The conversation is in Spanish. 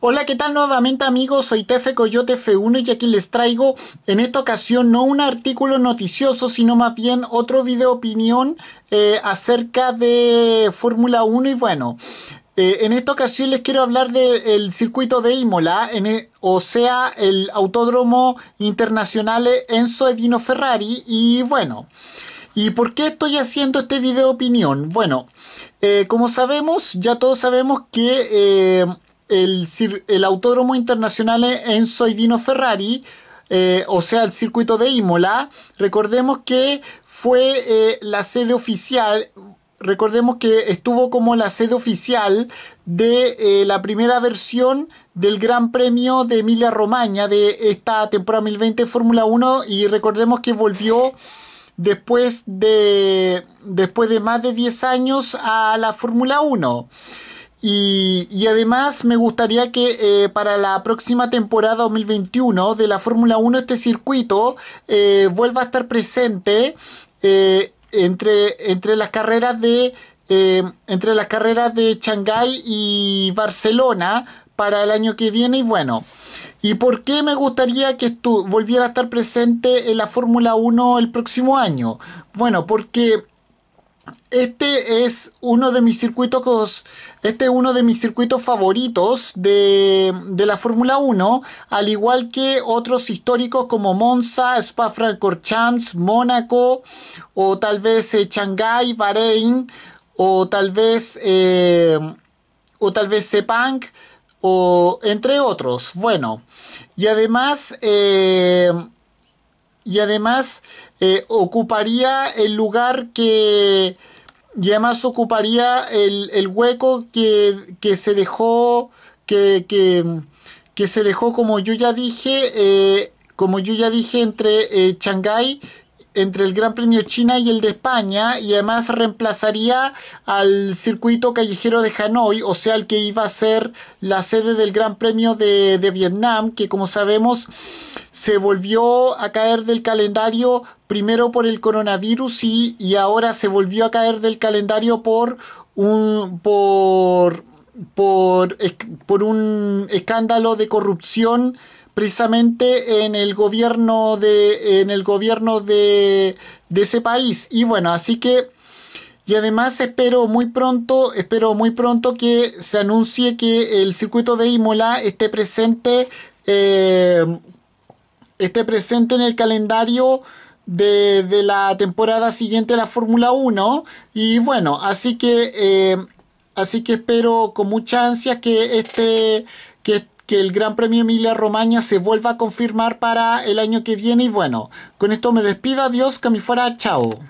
Hola, ¿qué tal nuevamente amigos? Soy Tefe Coyote F1 y aquí les traigo en esta ocasión no un artículo noticioso, sino más bien otro video opinión eh, acerca de Fórmula 1 y bueno, eh, en esta ocasión les quiero hablar del circuito de Imola, e, o sea, el Autódromo Internacional Enzo Edino Ferrari. Y bueno, ¿y por qué estoy haciendo este video opinión? Bueno, eh, como sabemos, ya todos sabemos que el, el Autódromo Internacional Enzo Dino Ferrari, eh, o sea, el circuito de Imola, recordemos que fue eh, la sede oficial, recordemos que estuvo como la sede oficial de eh, la primera versión del Gran Premio de Emilia Romagna de esta temporada 2020 Fórmula 1 y recordemos que volvió después de después de más de 10 años a la Fórmula 1. Y, además me gustaría que eh, para la próxima temporada 2021 de la Fórmula 1 este circuito eh, vuelva a estar presente eh, entre, entre las carreras de entre las carreras de Shanghái y Barcelona para el año que viene y bueno. ¿Y por qué me gustaría que volviera a estar presente en la Fórmula 1 el próximo año? Bueno, porque este es uno de mis circuitos este uno de mis circuitos favoritos de, la Fórmula 1, al igual que otros históricos como Monza, Spa-Francorchamps, Mónaco o tal vez eh, Shanghai, Bahrein o tal vez eh, o tal vez Sepang o entre otros. Bueno, y además eh, y además eh, ocuparía el lugar que... Y además ocuparía el, el hueco que, que, se dejó, que, que, se dejó, como yo ya dije, eh, como yo ya dije, entre eh, entre el Gran Premio China y el de España y además reemplazaría al circuito callejero de Hanoi, o sea, el que iba a ser la sede del Gran Premio de, de Vietnam, que como sabemos se volvió a caer del calendario primero por el coronavirus y, y ahora se volvió a caer del calendario por un por por, por un escándalo de corrupción precisamente en el gobierno de, en el gobierno de, ese país. Y bueno, así que... Y además espero muy pronto, espero muy pronto que se anuncie que el circuito de Imola esté presente, eh, esté presente en el calendario de, la temporada siguiente a la Fórmula 1. Y bueno, así que, eh, así que espero con mucha ansia que este, que este que el Gran Premio Emilia Romagna se vuelva a confirmar para el año que viene. Y bueno, con esto me despido. Adiós, que me fuera. Chao.